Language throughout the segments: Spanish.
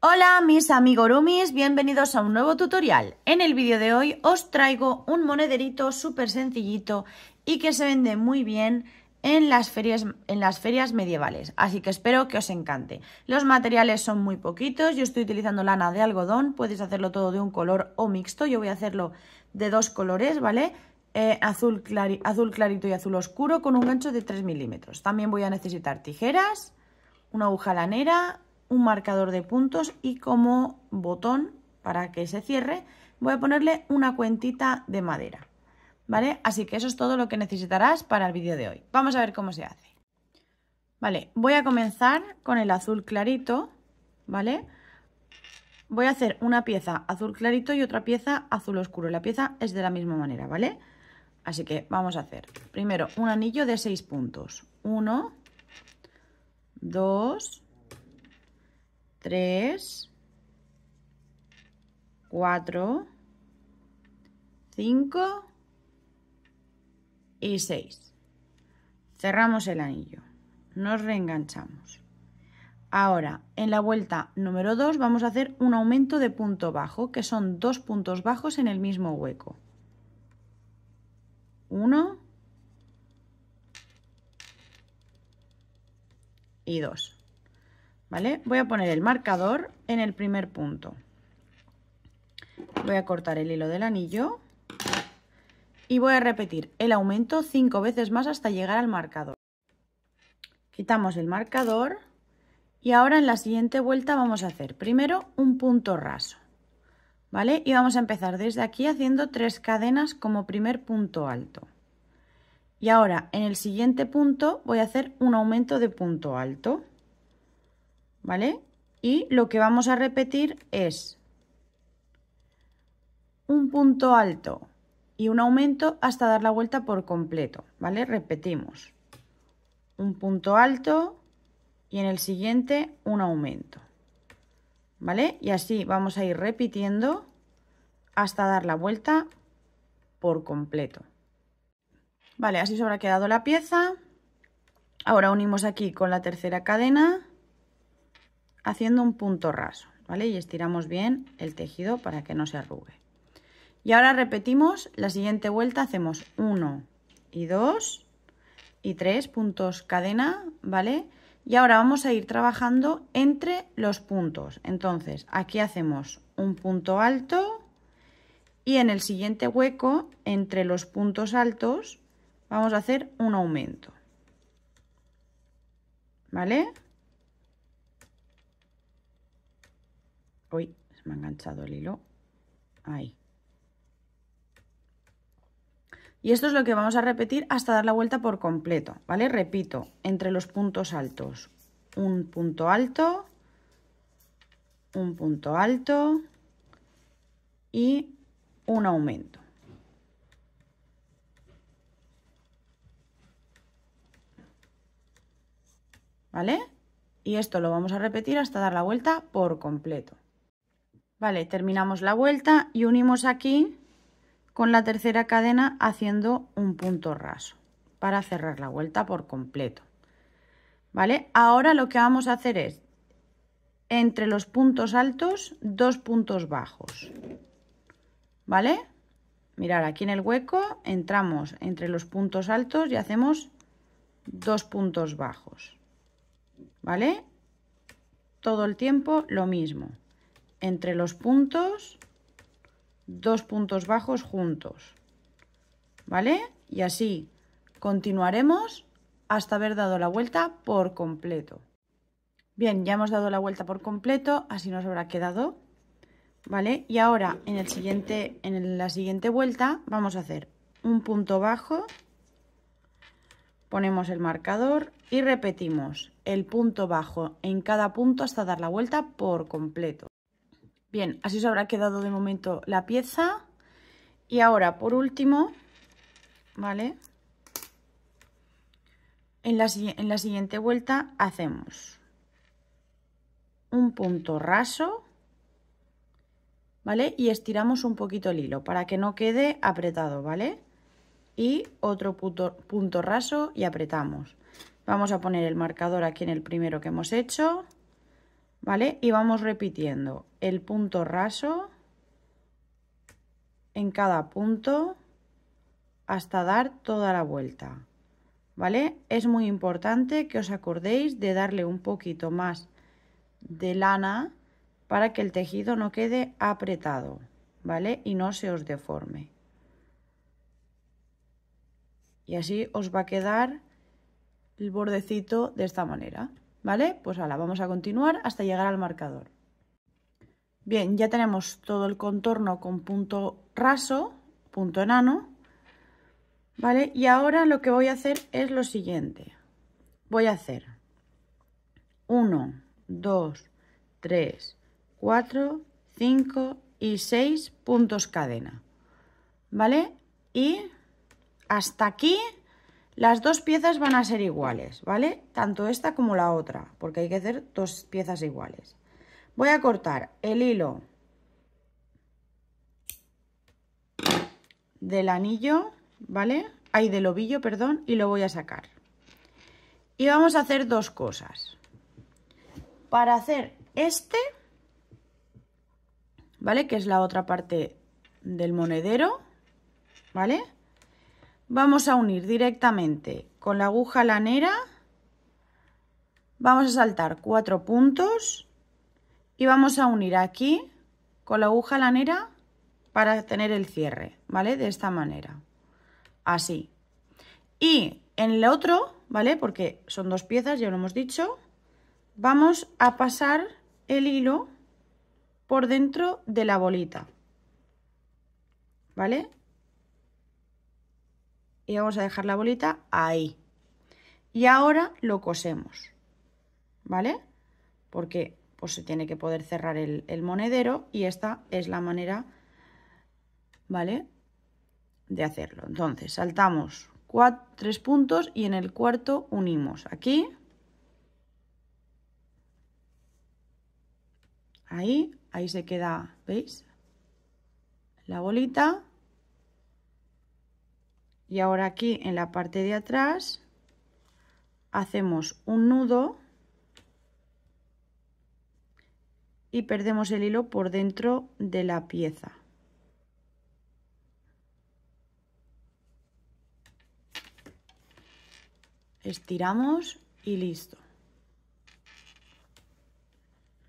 Hola mis rumis bienvenidos a un nuevo tutorial. En el vídeo de hoy os traigo un monederito súper sencillito y que se vende muy bien en las, ferias, en las ferias medievales, así que espero que os encante. Los materiales son muy poquitos, yo estoy utilizando lana de algodón, podéis hacerlo todo de un color o mixto, yo voy a hacerlo de dos colores, ¿vale? Eh, azul, azul clarito y azul oscuro con un gancho de 3 milímetros. También voy a necesitar tijeras, una aguja lanera, un marcador de puntos y como botón para que se cierre voy a ponerle una cuentita de madera. ¿Vale? Así que eso es todo lo que necesitarás para el vídeo de hoy. Vamos a ver cómo se hace. Vale, voy a comenzar con el azul clarito, ¿vale? Voy a hacer una pieza azul clarito y otra pieza azul oscuro. La pieza es de la misma manera, ¿vale? Así que vamos a hacer primero un anillo de 6 puntos. 1, dos. 3, 4, 5 y 6. Cerramos el anillo. Nos reenganchamos. Ahora, en la vuelta número 2 vamos a hacer un aumento de punto bajo, que son dos puntos bajos en el mismo hueco. 1 y 2. Voy a poner el marcador en el primer punto. Voy a cortar el hilo del anillo y voy a repetir el aumento cinco veces más hasta llegar al marcador. Quitamos el marcador y ahora en la siguiente vuelta vamos a hacer primero un punto raso, ¿vale? Y vamos a empezar desde aquí haciendo tres cadenas como primer punto alto. Y ahora en el siguiente punto voy a hacer un aumento de punto alto. ¿vale? Y lo que vamos a repetir es un punto alto y un aumento hasta dar la vuelta por completo, ¿vale? Repetimos. Un punto alto y en el siguiente un aumento, ¿vale? Y así vamos a ir repitiendo hasta dar la vuelta por completo. Vale, así se habrá quedado la pieza. Ahora unimos aquí con la tercera cadena haciendo un punto raso, ¿vale? Y estiramos bien el tejido para que no se arrugue. Y ahora repetimos, la siguiente vuelta hacemos 1 y 2 y 3 puntos cadena, ¿vale? Y ahora vamos a ir trabajando entre los puntos. Entonces, aquí hacemos un punto alto y en el siguiente hueco, entre los puntos altos, vamos a hacer un aumento. ¿Vale? Uy, se me ha enganchado el hilo. Ahí. Y esto es lo que vamos a repetir hasta dar la vuelta por completo, ¿vale? Repito, entre los puntos altos, un punto alto, un punto alto y un aumento. ¿Vale? Y esto lo vamos a repetir hasta dar la vuelta por completo. Vale, terminamos la vuelta y unimos aquí con la tercera cadena haciendo un punto raso para cerrar la vuelta por completo. ¿Vale? Ahora lo que vamos a hacer es entre los puntos altos, dos puntos bajos. ¿Vale? Mirar aquí en el hueco, entramos entre los puntos altos y hacemos dos puntos bajos. ¿Vale? Todo el tiempo lo mismo entre los puntos dos puntos bajos juntos. ¿Vale? Y así continuaremos hasta haber dado la vuelta por completo. Bien, ya hemos dado la vuelta por completo, así nos habrá quedado. ¿Vale? Y ahora en, el siguiente, en la siguiente vuelta vamos a hacer un punto bajo, ponemos el marcador y repetimos el punto bajo en cada punto hasta dar la vuelta por completo. Bien, así se habrá quedado de momento la pieza. Y ahora, por último, ¿vale? En la, siguiente vuelta hacemos un punto raso, ¿vale? Y estiramos un poquito el hilo para que no quede apretado, ¿vale? Y otro punto, punto raso y apretamos. Vamos a poner el marcador aquí en el primero que hemos hecho. Y vamos repitiendo el punto raso en cada punto hasta dar toda la vuelta, ¿vale? Es muy importante que os acordéis de darle un poquito más de lana para que el tejido no quede apretado, ¿vale? Y no se os deforme. Y así os va a quedar el bordecito de esta manera. ¿Vale? Pues ahora vamos a continuar hasta llegar al marcador. Bien, ya tenemos todo el contorno con punto raso, punto enano, ¿vale? Y ahora lo que voy a hacer es lo siguiente. Voy a hacer 1, 2, 3, 4, 5 y 6 puntos cadena, ¿vale? Y hasta aquí las dos piezas van a ser iguales, ¿vale? Tanto esta como la otra, porque hay que hacer dos piezas iguales. Voy a cortar el hilo del anillo, ¿vale? Ahí del ovillo, perdón, y lo voy a sacar. Y vamos a hacer dos cosas. Para hacer este, ¿vale? Que es la otra parte del monedero, ¿vale? vamos a unir directamente con la aguja lanera, vamos a saltar cuatro puntos y vamos a unir aquí con la aguja lanera para tener el cierre, ¿vale? De esta manera, así. Y en el otro, ¿vale? Porque son dos piezas, ya lo hemos dicho, vamos a pasar el hilo por dentro de la bolita, ¿vale? y vamos a dejar la bolita ahí. Y ahora lo cosemos, ¿vale? Porque pues, se tiene que poder cerrar el, monedero y esta es la manera, ¿vale? De hacerlo. Entonces, saltamos cuatro, tres puntos y en el cuarto unimos aquí. Ahí, ahí se queda, ¿veis? La bolita y ahora aquí en la parte de atrás hacemos un nudo y perdemos el hilo por dentro de la pieza. Estiramos y listo.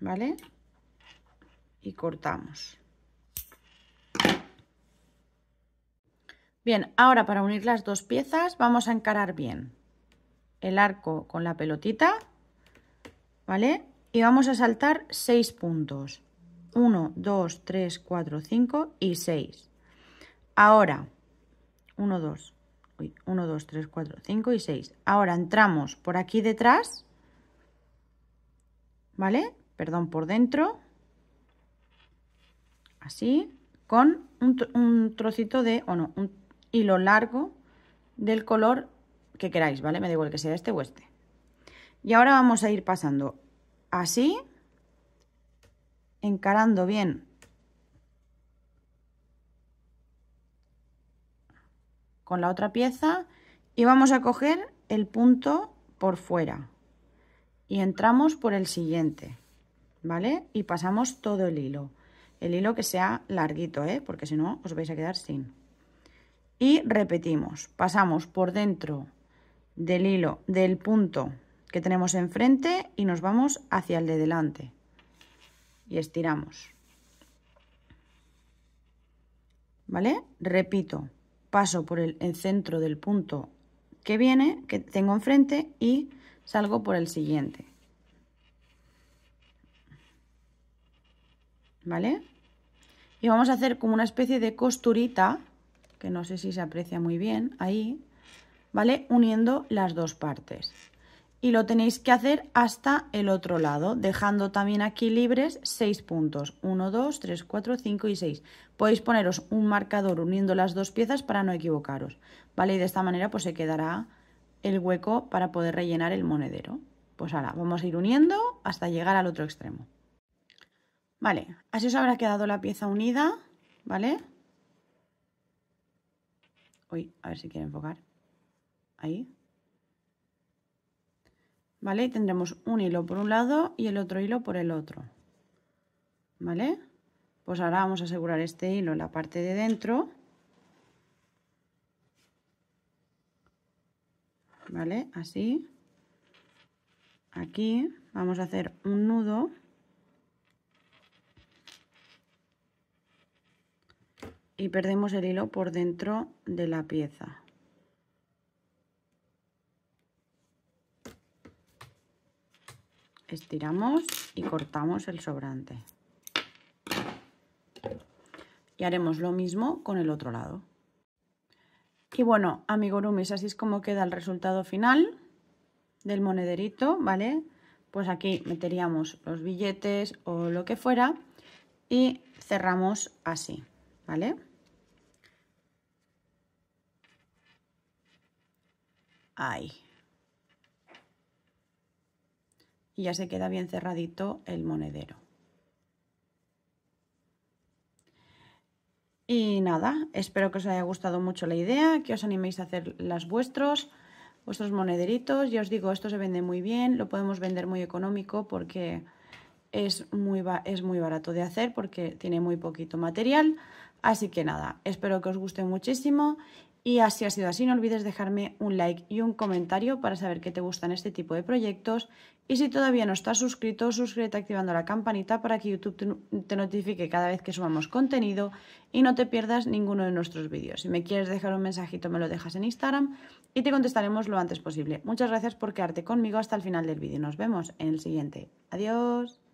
¿Vale? Y cortamos. Bien, ahora para unir las dos piezas vamos a encarar bien el arco con la pelotita, ¿vale? Y vamos a saltar 6 puntos. 1, 2, 3, 4, 5 y 6. Ahora, 1, 2, 1, 2, 3, 4, 5 y 6. Ahora entramos por aquí detrás, ¿vale? Perdón, por dentro, así, con un, un trocito de, o no, un y lo largo del color que queráis, ¿vale? Me da igual que sea este o este. Y ahora vamos a ir pasando así, encarando bien con la otra pieza y vamos a coger el punto por fuera y entramos por el siguiente, ¿vale? Y pasamos todo el hilo, el hilo que sea larguito, ¿eh? Porque si no os vais a quedar sin y repetimos. Pasamos por dentro del hilo del punto que tenemos enfrente y nos vamos hacia el de delante y estiramos. ¿Vale? Repito, paso por el, centro del punto que viene, que tengo enfrente y salgo por el siguiente. ¿Vale? Y vamos a hacer como una especie de costurita que no sé si se aprecia muy bien ahí, ¿vale? Uniendo las dos partes. Y lo tenéis que hacer hasta el otro lado, dejando también aquí libres seis puntos. 1, 2, 3, 4, 5 y 6. Podéis poneros un marcador uniendo las dos piezas para no equivocaros, ¿vale? Y de esta manera pues se quedará el hueco para poder rellenar el monedero. Pues ahora vamos a ir uniendo hasta llegar al otro extremo. Vale, así os habrá quedado la pieza unida, ¿vale? a ver si quiere enfocar. Ahí. ¿Vale? Y tendremos un hilo por un lado y el otro hilo por el otro. ¿Vale? Pues ahora vamos a asegurar este hilo en la parte de dentro. ¿Vale? Así. Aquí vamos a hacer un nudo. y perdemos el hilo por dentro de la pieza. Estiramos y cortamos el sobrante. Y haremos lo mismo con el otro lado. Y bueno, Rumis, así es como queda el resultado final del monederito, ¿vale? Pues aquí meteríamos los billetes o lo que fuera y cerramos así, ¿vale? Ahí. Y ya se queda bien cerradito el monedero. Y nada, espero que os haya gustado mucho la idea, que os animéis a hacer las vuestros, vuestros monederitos. Ya os digo, esto se vende muy bien, lo podemos vender muy económico porque es muy, es muy barato de hacer porque tiene muy poquito material. Así que nada, espero que os guste muchísimo y así ha sido así, no olvides dejarme un like y un comentario para saber qué te gustan este tipo de proyectos. Y si todavía no estás suscrito, suscríbete activando la campanita para que YouTube te notifique cada vez que subamos contenido y no te pierdas ninguno de nuestros vídeos. Si me quieres dejar un mensajito, me lo dejas en Instagram y te contestaremos lo antes posible. Muchas gracias por quedarte conmigo hasta el final del vídeo. Nos vemos en el siguiente. Adiós.